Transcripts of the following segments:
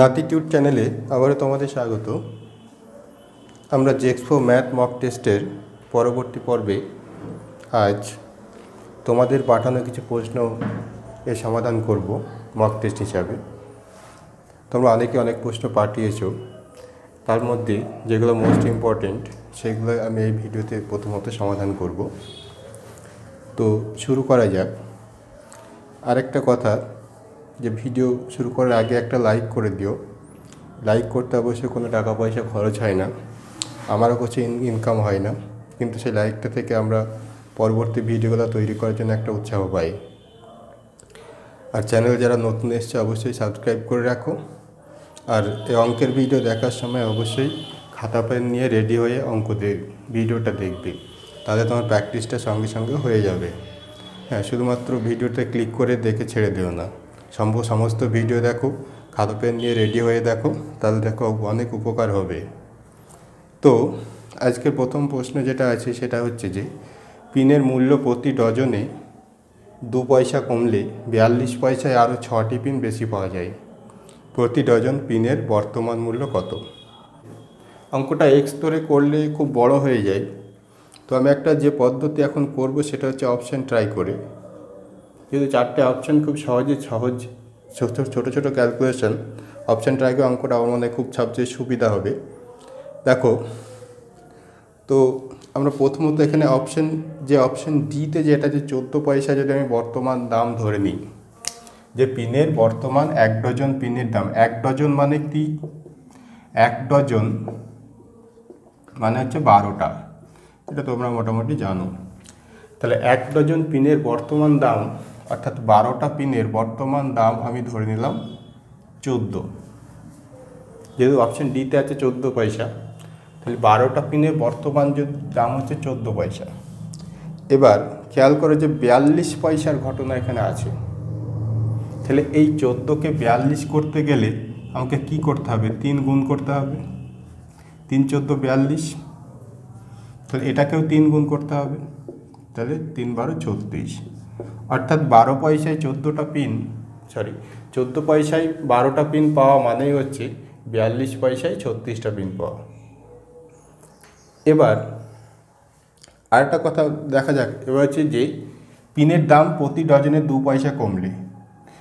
নাতিটিউড চ্যানেলে আবারও তোমাদের স্বাগত আমরা জেক্সপো ম্যাথ মক টেস্টের পরবর্তী পর্বে আজ তোমাদের পাঠানো কিছু প্রশ্ন এর সমাধান করব মক টেস্ট হিসাবে তোমরা অনেকে অনেক প্রশ্ন পাঠিয়েছো তার মধ্যে যেগুলো মোস্ট ইম্পর্টেন্ট সেগুলো আমি এই ভিডিওতে প্রথমত সমাধান করব তো শুরু করা যাক আরেকটা কথা যে ভিডিও শুরু করার আগে একটা লাইক করে দিও লাইক করতে অবশ্যই কোনো টাকা পয়সা খরচ হয় না আমারও কাছে ইনকাম হয় না কিন্তু সেই লাইকটা থেকে আমরা পরবর্তী ভিডিওগুলো তৈরি করার জন্য একটা উৎসাহ পাই আর চ্যানেল যারা নতুন এসছে অবশ্যই সাবস্ক্রাইব করে রাখো আর এই অঙ্কের ভিডিও দেখার সময় অবশ্যই খাতা পেন নিয়ে রেডি হয়ে অঙ্ক ভিডিওটা দেখবে তাহলে তোমার প্র্যাকটিসটা সঙ্গে সঙ্গে হয়ে যাবে হ্যাঁ শুধুমাত্র ভিডিওটা ক্লিক করে দেখে ছেড়ে দিও না সম্ভব সমস্ত ভিডিও দেখো খাতা পেন নিয়ে রেডি হয়ে দেখো তাহলে দেখো অনেক উপকার হবে তো আজকের প্রথম প্রশ্ন যেটা আছে সেটা হচ্ছে যে পিনের মূল্য প্রতি ডজনে দু পয়সা কমলে বিয়াল্লিশ পয়সায় আরও ছটি পিন বেশি পাওয়া যায় প্রতি ডজন পিনের বর্তমান মূল্য কত অঙ্কটা এক স্তরে করলে খুব বড় হয়ে যায় তো আমি একটা যে পদ্ধতি এখন করব সেটা হচ্ছে অপশান ট্রাই করে যেহেতু চারটে অপশান খুব সহজে সহজ ছোটো ছোটো ছোটো ক্যালকুলেশন অপশানটা আগে অঙ্কটা আমার মনে খুব সবচেয়ে সুবিধা হবে দেখো তো আমরা প্রথমত এখানে অপশান যে অপশান ডিতে যেটা যে চোদ্দো পয়সা যদি আমি বর্তমান দাম ধরে নিই যে পিনের বর্তমান এক ডজন পিনের দাম এক ডজন মানে কি এক ডজন মানে হচ্ছে বারোটা এটা তোমরা মোটামুটি জানো তাহলে এক ডজন পিনের বর্তমান দাম অর্থাৎ বারোটা পিনের বর্তমান দাম আমি ধরে নিলাম চোদ্দো যেহেতু অপশান ডিতে আছে চোদ্দো পয়সা তাহলে বারোটা পিনের বর্তমান যে দাম হচ্ছে চোদ্দো পয়সা এবার খেয়াল করে যে বিয়াল্লিশ পয়সার ঘটনা এখানে আছে তাহলে এই চোদ্দোকে বিয়াল্লিশ করতে গেলে আমাকে কি করতে হবে তিন গুণ করতে হবে তিন চোদ্দো বিয়াল্লিশ তাহলে এটাকেও তিন গুণ করতে হবে তাহলে তিন বারো চৌত্রিশ অর্থাৎ বারো পয়সায় চোদ্দোটা পিন সরি চোদ্দো পয়সায় বারোটা পিন পাওয়া মানেই হচ্ছে বিয়াল্লিশ পয়সায় ছত্রিশটা পিন পাওয়া এবার আরেকটা কথা দেখা যাক এবার হচ্ছে যে পিনের দাম প্রতি ডজনে দু পয়সা কমলে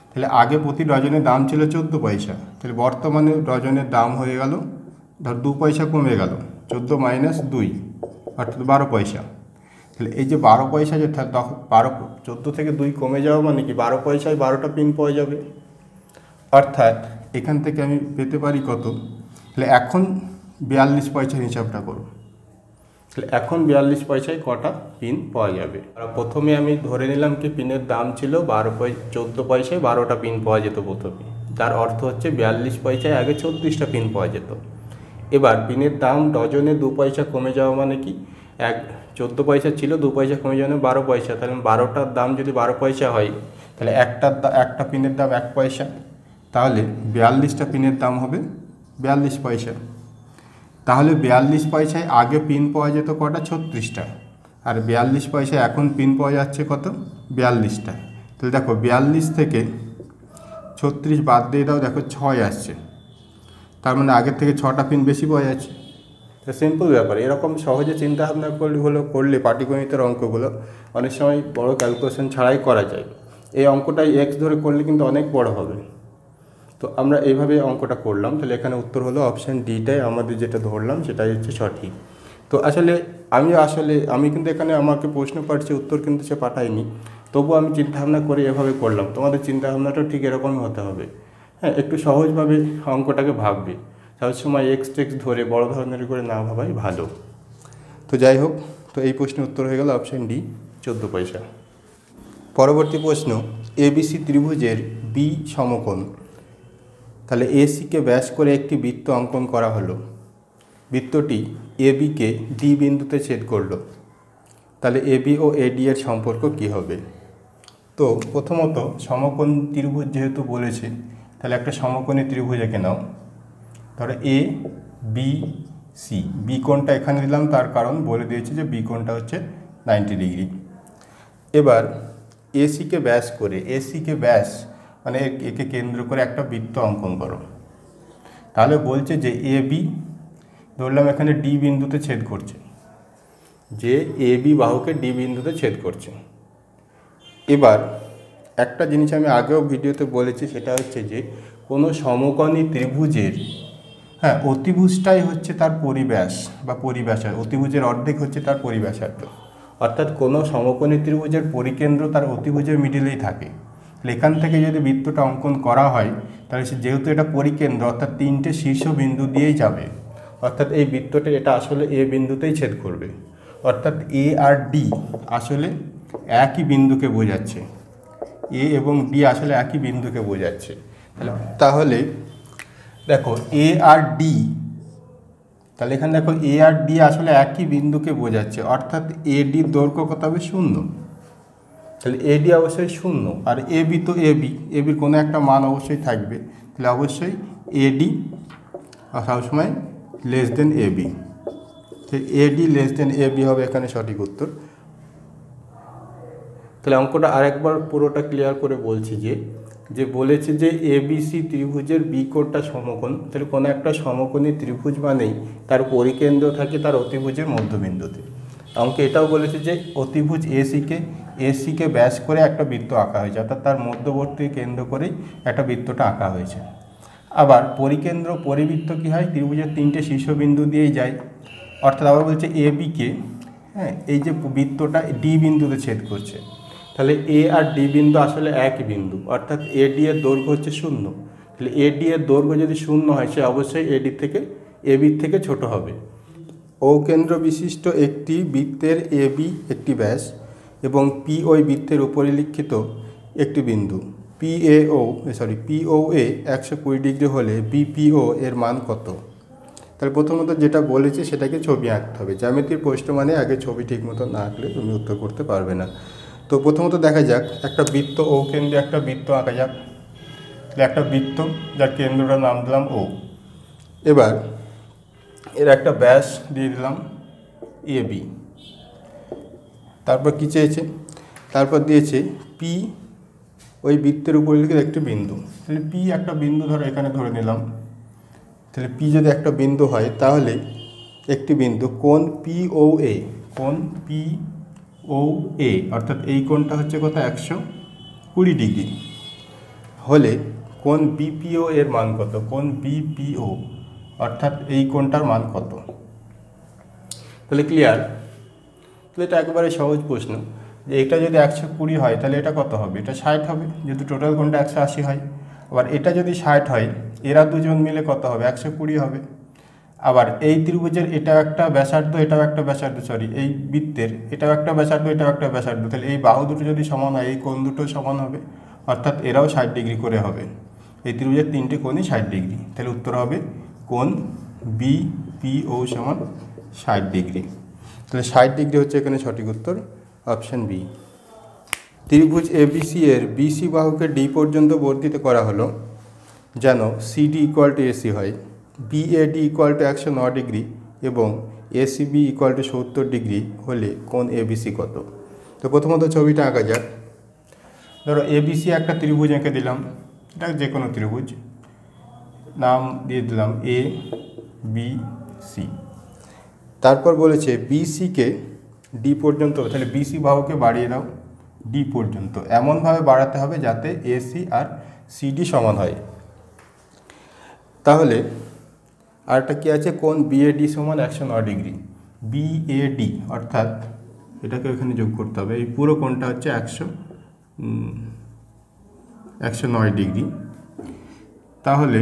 তাহলে আগে প্রতি ডজনের দাম ছিল চোদ্দো পয়সা তাহলে বর্তমানে ডজনের দাম হয়ে গেল ধর দু পয়সা কমে গেল চোদ্দো মাইনাস দুই অর্থাৎ বারো পয়সা তাহলে এই যে বারো পয়সা যে তখন বারো চোদ্দো থেকে দুই কমে যাওয়া মানে কি বারো পয়সায় বারোটা পিন পাওয়া যাবে অর্থাৎ এখান থেকে আমি পেতে পারি কত তাহলে এখন বিয়াল্লিশ পয়সার হিসাবটা করো তাহলে এখন বিয়াল্লিশ পয়সায় কটা পিন পাওয়া যাবে আর প্রথমে আমি ধরে নিলাম কি পিনের দাম ছিল বারো পয়সা চোদ্দো পয়সায় বারোটা পিন পাওয়া যেত প্রথমে তার অর্থ হচ্ছে বিয়াল্লিশ পয়সায় আগে চব্বিশটা পিন পাওয়া যেত এবার পিনের দাম ডজনে দু পয়সা কমে যাওয়া মানে কি এক চোদ্দো পয়সা ছিল দু পয়সা কমে যাবে বারো পয়সা তাহলে বারোটার দাম যদি বারো পয়সা হয় তাহলে একটার একটা পিনের দাম এক পয়সা তাহলে বিয়াল্লিশটা পিনের দাম হবে বিয়াল্লিশ পয়সা তাহলে বিয়াল্লিশ পয়সায় আগে পিন পাওয়া যেত কটা ছত্রিশটা আর বিয়াল্লিশ পয়সা এখন পিন পাওয়া যাচ্ছে কত বিয়াল্লিশটা তাহলে দেখো বিয়াল্লিশ থেকে ছত্রিশ বাদ দিয়ে দাও দেখো ছয় আসছে তার মানে আগের থেকে ছটা পিন বেশি পাওয়া যাচ্ছে তো সিম্পল ব্যাপার এরকম সহজে চিন্তাভাবনা ভাবনা করলে পাটিগণিতের অঙ্কগুলো অনেক সময় বড় ক্যালকুলেশন ছাড়াই করা যায় এই অঙ্কটাই এক্স ধরে করলে কিন্তু অনেক বড় হবে তো আমরা এইভাবে অঙ্কটা করলাম তাহলে এখানে উত্তর হলো অপশান ডিটাই আমাদের যেটা ধরলাম সেটাই হচ্ছে সঠিক তো আসলে আমি আসলে আমি কিন্তু এখানে আমাকে প্রশ্ন পাঠছি উত্তর কিন্তু সে পাঠায়নি তবু আমি চিন্তাভাবনা করে এভাবে করলাম তোমাদের চিন্তাভাবনাটাও ঠিক এরকমই হতে হবে হ্যাঁ একটু সহজভাবে অঙ্কটাকে ভাববে সবসময় এক্স টেক্স ধরে বড় ধরনের করে না ভাবাই ভালো তো যাই হোক তো এই প্রশ্নের উত্তর হয়ে গেল অপশান ডি চোদ্দো পয়সা পরবর্তী প্রশ্ন এবিসি ত্রিভুজের বি সমকোণ তাহলে এসিকে ব্যাস করে একটি বৃত্ত অঙ্কন করা হলো বৃত্তটি এবিকে ডি বিন্দুতে ছেদ করল তাহলে এবি ও এডি এর সম্পর্ক কি হবে তো প্রথমত সমকোণ ত্রিভুজ যেহেতু বলেছে তাহলে একটা সমকোণী ত্রিভুজ এঁকে নাও ধরো এ বি সি বি কোনটা এখানে দিলাম তার কারণ বলে দিয়েছি যে বি কোনটা হচ্ছে নাইনটি ডিগ্রি এবার এসিকে ব্যাস করে এসিকে ব্যাস মানে একে কেন্দ্র করে একটা বৃত্ত অঙ্কন করো তাহলে বলছে যে এ বি ধরলাম এখানে ডি বিন্দুতে ছেদ করছে যে এ বি বাহুকে ডি বিন্দুতে ছেদ করছে এবার একটা জিনিস আমি আগেও ভিডিওতে বলেছি সেটা হচ্ছে যে কোনো সমকণী ত্রিভুজের হ্যাঁ অতিভুজটাই হচ্ছে তার পরিবেশ বা পরিব্যাসায় অতিভুজের অর্ধেক হচ্ছে তার পরিব্যাসার্ধ অর্থাৎ কোনো সমকোণী ত্রিভুজের পরিকেন্দ্র তার অতিভুজের মিডিলেই থাকে এখান থেকে যদি বৃত্তটা অঙ্কন করা হয় তাহলে সে যেহেতু এটা পরিকেন্দ্র অর্থাৎ তিনটে শীর্ষ বিন্দু দিয়েই যাবে অর্থাৎ এই বৃত্তটা এটা আসলে এ বিন্দুতেই ছেদ করবে অর্থাৎ এ আর ডি আসলে একই বিন্দুকে বোঝাচ্ছে এ এবং ডি আসলে একই বিন্দুকে বোঝাচ্ছে তাহলে দেখো এ আর ডি তাহলে এখানে দেখো এ আর ডি আসলে একই বিন্দুকে বোঝাচ্ছে অর্থাৎ এ ডির দৈর্ঘ্য কত হবে শূন্য তাহলে এ ডি অবশ্যই শূন্য আর এ বি তো এ বি এ বির কোনো একটা মান অবশ্যই থাকবে তাহলে অবশ্যই এ ডি সবসময় less than A B A D less than A B হবে এখানে সঠিক উত্তর তাহলে অঙ্কটা আরেকবার পুরোটা ক্লিয়ার করে বলছি যে যে বলেছে যে এবিসি ত্রিভুজের বি কোণটা সমকোণ তাহলে কোনো একটা সমকোণী ত্রিভুজ মানেই তার পরিকেন্দ্র থাকে তার অতিভুজের মধ্যবিন্দুতে অঙ্কে এটাও বলেছে যে অতিভুজ এসিকে এসিকে ব্যাস করে একটা বৃত্ত আঁকা হয়েছে অর্থাৎ তার মধ্যবর্তী কেন্দ্র করেই একটা বৃত্তটা আঁকা হয়েছে আবার পরিকেন্দ্র পরিবৃত্ত কী হয় ত্রিভুজের তিনটে শীর্ষবিন্দু দিয়েই যায় অর্থাৎ আবার বলছে এ বিকে হ্যাঁ এই যে বৃত্তটা ডি বিন্দুতে ছেদ করছে তাহলে এ আর ডি বিন্দু আসলে এক বিন্দু অর্থাৎ ডি এর দৈর্ঘ্য হচ্ছে শূন্য তাহলে ডি এর দৈর্ঘ্য যদি শূন্য হয় সে অবশ্যই এডি থেকে এ বির থেকে ছোট হবে ও কেন্দ্র বিশিষ্ট একটি বৃত্তের এ বি একটি ব্যাস এবং পি ওই বৃত্তের লিখিত একটি বিন্দু P A O sorry P O A একশো কুড়ি ডিগ্রি হলে বিপিও এর মান কত তাহলে প্রথমত যেটা বলেছি সেটাকে ছবি আঁকতে হবে জ্যামিতির প্রশ্ন মানে আগে ছবি ঠিক মতো না আঁকলে তুমি উত্তর করতে পারবে না তো প্রথমত দেখা যাক একটা বৃত্ত ও কেন্দ্রে একটা বৃত্ত আঁকা যাক একটা বৃত্ত যার কেন্দ্রটা নাম দিলাম ও এবার এর একটা ব্যাস দিয়ে দিলাম এ বি তারপর কী চেয়েছে তারপর দিয়েছে পি ওই বৃত্তের উপরে লিখে একটি বিন্দু তাহলে পি একটা বিন্দু ধরো এখানে ধরে নিলাম তাহলে পি যদি একটা বিন্দু হয় তাহলে একটি বিন্দু কোন পি ও এ কোন পি ও এ অর্থাৎ এই কোণটা হচ্ছে কত একশো কুড়ি ডিগ্রি হলে কোন বিপিও এর মান কত কোন বিপিও অর্থাৎ এই কোণটার মান কত তাহলে ক্লিয়ার তাহলে এটা একেবারে সহজ প্রশ্ন যে এটা যদি একশো কুড়ি হয় তাহলে এটা কত হবে এটা ষাট হবে যেহেতু টোটাল কোণটা একশো আশি হয় আবার এটা যদি ষাট হয় এরা দুজন মিলে কত হবে একশো কুড়ি হবে আবার এই ত্রিভুজের এটা একটা ব্যাসার্ধ এটাও একটা ব্যাসার্ধ সরি এই বৃত্তের এটাও একটা ব্যাসার্ধ এটাও একটা ব্যাসার্ধ তাহলে এই বাহু দুটো যদি সমান হয় এই কোণ দুটো সমান হবে অর্থাৎ এরাও ষাট ডিগ্রি করে হবে এই ত্রিভুজের তিনটে কোণই ষাট ডিগ্রি তাহলে উত্তর হবে কোণ বি পি ও সমান ষাট ডিগ্রি তাহলে ষাট ডিগ্রি হচ্ছে এখানে সঠিক উত্তর অপশান বি ত্রিভুজ এ সি এর বিসি বাহুকে ডি পর্যন্ত বর্ধিত করা হলো যেন সিডি ইকুয়াল টু এসি হয় বিএডি ইকুয়াল টু একশো ন ডিগ্রি এবং এসিবি ইকুয়াল টু সত্তর ডিগ্রি হলে কোন এবিসি কত তো প্রথমত ছবিটা আঁকা যাক ধরো এবিসি একটা ত্রিভুজ এঁকে দিলাম এটা যে কোনো ত্রিভুজ নাম দিয়ে দিলাম এ বি সি তারপর বলেছে বিসিকে ডি পর্যন্ত তাহলে বিসি বাহুকে বাড়িয়ে দাও ডি পর্যন্ত এমনভাবে বাড়াতে হবে যাতে এসি আর সিডি সমান হয় তাহলে আরেকটা একটা কী আছে কোন বিএডি সমান একশো নয় ডিগ্রি বিএডি অর্থাৎ এটাকে এখানে যোগ করতে হবে এই পুরো কোনটা হচ্ছে একশো একশো নয় ডিগ্রি তাহলে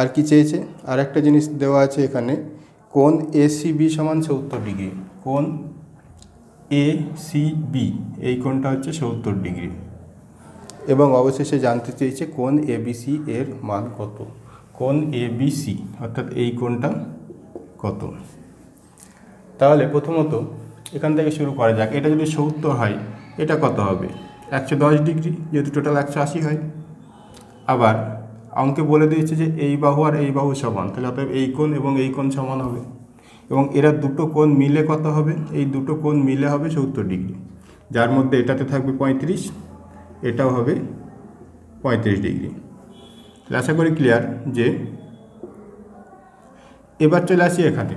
আর কি চেয়েছে আর একটা জিনিস দেওয়া আছে এখানে কোন এসিবি সমান সত্তর ডিগ্রি কোন এ বি এই কোনটা হচ্ছে সত্তর ডিগ্রি এবং অবশেষে জানতে চেয়েছে কোন এবিসি এর মান কত কোন এ বি সি অর্থাৎ এই কোণটা কত তাহলে প্রথমত এখান থেকে শুরু করা যাক এটা যদি সত্তর হয় এটা কত হবে একশো দশ ডিগ্রি যেহেতু টোটাল একশো আশি হয় আবার অঙ্কে বলে দিয়েছে যে এই বাহু আর এই বাহু সমান তাহলে অতএব এই কোণ এবং এই কোণ সমান হবে এবং এরা দুটো কোণ মিলে কত হবে এই দুটো কোণ মিলে হবে সত্তর ডিগ্রি যার মধ্যে এটাতে থাকবে পঁয়ত্রিশ এটাও হবে পঁয়ত্রিশ ডিগ্রি তাহলে আশা করি ক্লিয়ার যে এবার চলে আসি এখানে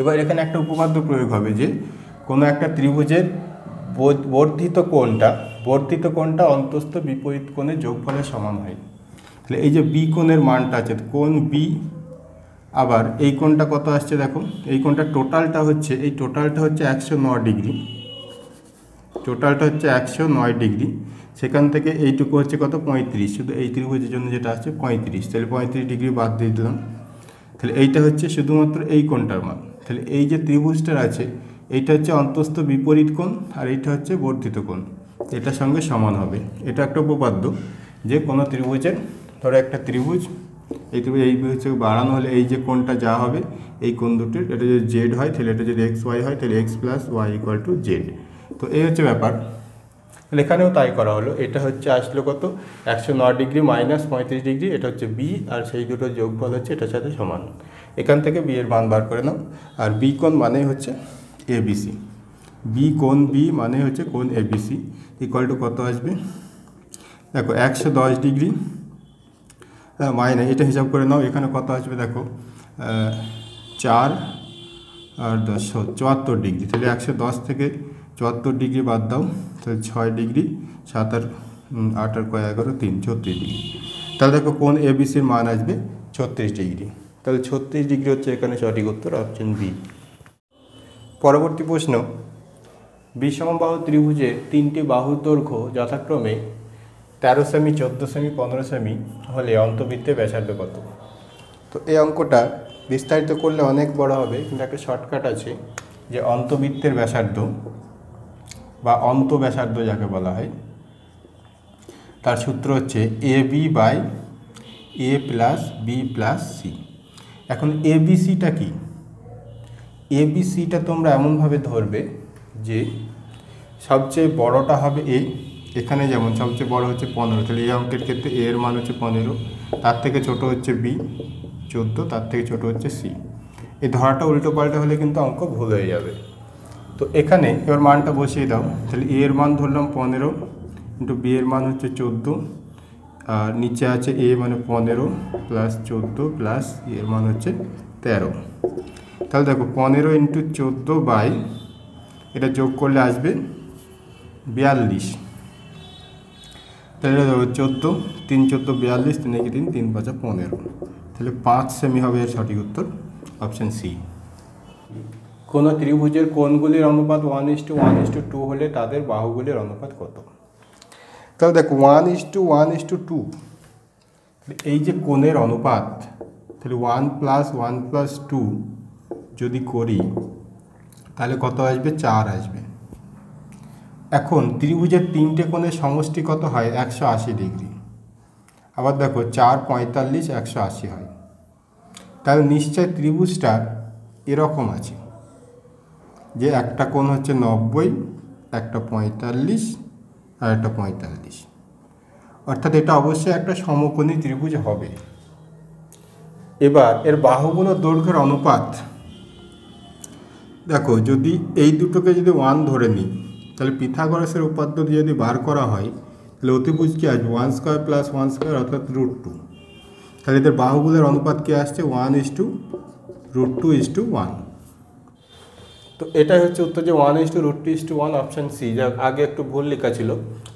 এবার এখানে একটা উপপাদ্য প্রয়োগ হবে যে কোনো একটা ত্রিভুজের বর্ধিত কোণটা বর্ধিত কোণটা অন্তস্থ বিপরীত কোণের ফলের সমান হয় তাহলে এই যে বি কোণের মানটা আছে কোণ বি আবার এই কোণটা কত আসছে দেখো এই কোণটা টোটালটা হচ্ছে এই টোটালটা হচ্ছে একশো ডিগ্রি টোটালটা হচ্ছে একশো ডিগ্রি সেখান থেকে এইটুকু হচ্ছে কত পঁয়ত্রিশ শুধু এই ত্রিভুজের জন্য যেটা আছে পঁয়ত্রিশ তাহলে পঁয়ত্রিশ ডিগ্রি বাদ দিয়ে দিলাম তাহলে এইটা হচ্ছে শুধুমাত্র এই কোণটার মান তাহলে এই যে ত্রিভুজটার আছে এইটা হচ্ছে অন্তস্থ বিপরীত কোণ আর এইটা হচ্ছে বর্ধিত কোণ এটার সঙ্গে সমান হবে এটা একটা উপপাদ্য যে কোনো ত্রিভুজের ধরো একটা ত্রিভুজ এই ত্রিভুজ এই হচ্ছে বাড়ানো হলে এই যে কোণটা যা হবে এই কোণ দুটির এটা যদি জেড হয় তাহলে এটা যদি এক্স ওয়াই হয় তাহলে x plus y equal to z তো এই হচ্ছে ব্যাপার এখানেও তাই করা হলো এটা হচ্ছে আসলো কত একশো ন ডিগ্রি মাইনাস পঁয়ত্রিশ ডিগ্রি এটা হচ্ছে বি আর সেই দুটো যোগফল হচ্ছে এটার সাথে সমান এখান থেকে বি এর মান বার করে নাও আর বি কোন মানে হচ্ছে এবিসি বি কোন বি মানে হচ্ছে কোণ এবিসি ইকুয়াল টু কত আসবে দেখো একশো দশ ডিগ্রি মাইনাস এটা হিসাব করে নাও এখানে কত আসবে দেখো চার আর দশ চুয়াত্তর ডিগ্রি তাহলে একশো দশ থেকে চুয়াত্তর ডিগ্রি বাদ দাও তাহলে ছয় ডিগ্রি সাত আর আট আর কয় এগারো তিন ছত্রিশ ডিগ্রি তাহলে দেখো কোন এবিসির মান আসবে ছত্রিশ ডিগ্রি তাহলে ছত্রিশ ডিগ্রি হচ্ছে এখানে সঠিক উত্তর অপশন বি পরবর্তী প্রশ্ন বিষমবাহু ত্রিভুজের তিনটি বাহুর দৈর্ঘ্য যথাক্রমে তেরো সেমি চোদ্দো সেমি পনেরো সেমি হলে অন্তবৃত্তে ব্যাসার্ধ কত তো এই অঙ্কটা বিস্তারিত করলে অনেক বড় হবে কিন্তু একটা শর্টকাট আছে যে অন্তবৃত্তের ব্যাসার্ধ বা অন্তব্যাসার্ধ যাকে বলা হয় তার সূত্র হচ্ছে a b by a plus b plus c এখন এ বি সিটা কি এ বি সিটা তোমরা এমনভাবে ধরবে যে সবচেয়ে বড়টা হবে এ এখানে যেমন সবচেয়ে বড় হচ্ছে পনেরো তাহলে এই অঙ্কের ক্ষেত্রে এর মান হচ্ছে পনেরো তার থেকে ছোট হচ্ছে বি চোদ্দো তার থেকে ছোট হচ্ছে সি এই ধরাটা উল্টো পাল্টা হলে কিন্তু অঙ্ক ভুল হয়ে যাবে তো এখানে এবার মানটা বসিয়ে দাও তাহলে এ এর মান ধরলাম পনেরো ইন্টু বি এর মান হচ্ছে চোদ্দো আর নিচে আছে এ মানে পনেরো প্লাস চোদ্দো প্লাস এর মান হচ্ছে তেরো তাহলে দেখো পনেরো ইন্টু চোদ্দো বাই এটা যোগ করলে আসবে বিয়াল্লিশ তাহলে দেখো চোদ্দো তিন চোদ্দো বিয়াল্লিশ তিন একই তিন তিন পাঁচা পনেরো তাহলে পাঁচ সেমি হবে এর সঠিক উত্তর অপশান সি কোনো ত্রিভুজের কোনগুলির অনুপাত one is to one is to two হলে তাদের বাহুগুলির অনুপাত কত তাহলে দেখো one is to one is to two এই যে কোণের অনুপাত তাহলে one plus one plus two যদি করি তাহলে কত আসবে চার আসবে এখন ত্রিভুজের তিনটে কোণের সমষ্টি কত হয় একশো আশি ডিগ্রি আবার দেখো চার পঁয়তাল্লিশ একশো আশি হয় তাহলে নিশ্চয় ত্রিভুজটা এরকম আছে যে একটা কোণ হচ্ছে নব্বই একটা পঁয়তাল্লিশ আর একটা পঁয়তাল্লিশ অর্থাৎ এটা অবশ্যই একটা সমকোণী ত্রিভুজ হবে এবার এর বাহুগুলোর দৈর্ঘ্যের অনুপাত দেখো যদি এই দুটোকে যদি ওয়ান ধরে নিই তাহলে পিথাগরাসের উপাদ্য যদি বার করা হয় তাহলে অতিভুজ কী আসবে one square plus one square অর্থাৎ রুট টু তাহলে এদের বাহুগুলোর অনুপাত কী আসছে one is to root two is to one তো এটাই হচ্ছে উত্তর যে one is to root two is to one option C যা আগে একটু ভুল লেখা ছিল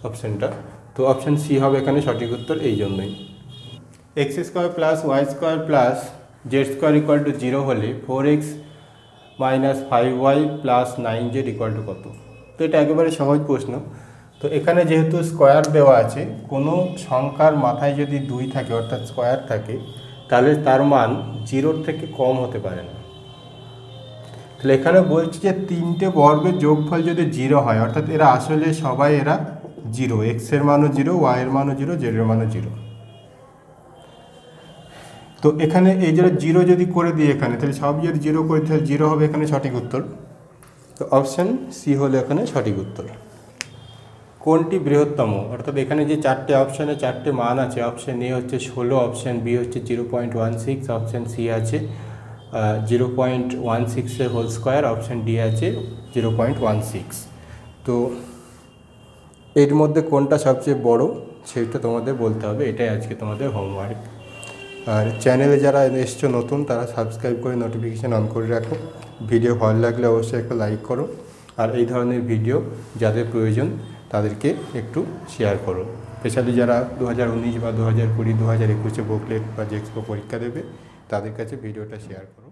অপশানটা তো অপশান সি হবে এখানে সঠিক উত্তর এই জন্যই x square plus y square plus z square equal to zero হলে four x minus five y plus nine z equal to কত তো এটা একেবারে সহজ প্রশ্ন তো এখানে যেহেতু স্কোয়ার দেওয়া আছে কোনো সংখ্যার মাথায় যদি দুই থাকে অর্থাৎ স্কোয়ার থাকে তাহলে তার মান জিরোর থেকে কম হতে পারে না তাহলে এখানে বলছি যে তিনটে বর্গের যোগফল যদি জিরো হয় অর্থাৎ এরা আসলে সবাই এরা জিরো এক্সের মানও জিরো ওয়াইয়ের মানও জিরো জেডের মানও জিরো তো এখানে এই যে জিরো যদি করে দিই এখানে তাহলে সব যদি জিরো করে তাহলে জিরো হবে এখানে সঠিক উত্তর তো অপশান সি হলো এখানে সঠিক উত্তর কোনটি বৃহত্তম অর্থাৎ এখানে যে চারটে অপশানে চারটে মান আছে অপশান এ হচ্ছে ষোলো অপশান বি হচ্ছে zero point one six option C আছে জিরো পয়েন্ট ওয়ান সিক্সের হোল স্কোয়ার অপশান ডি আছে জিরো পয়েন্ট ওয়ান সিক্স তো এর মধ্যে কোনটা সবচেয়ে বড় সেটা তোমাদের বলতে হবে এটাই আজকে তোমাদের হোমওয়ার্ক আর চ্যানেলে যারা এসছো নতুন তারা সাবস্ক্রাইব করে নোটিফিকেশান অন করে রাখো ভিডিও ভালো লাগলে অবশ্যই একটা লাইক করো আর এই ধরনের ভিডিও যাদের প্রয়োজন তাদেরকে একটু শেয়ার করো স্পেশালি যারা দু হাজার উনিশ বা দু হাজার কুড়ি দু হাজার একুশে বুকলেট বা জেক্সপো পরীক্ষা দেবে তাদের কাছে ভিডিওটা শেয়ার করো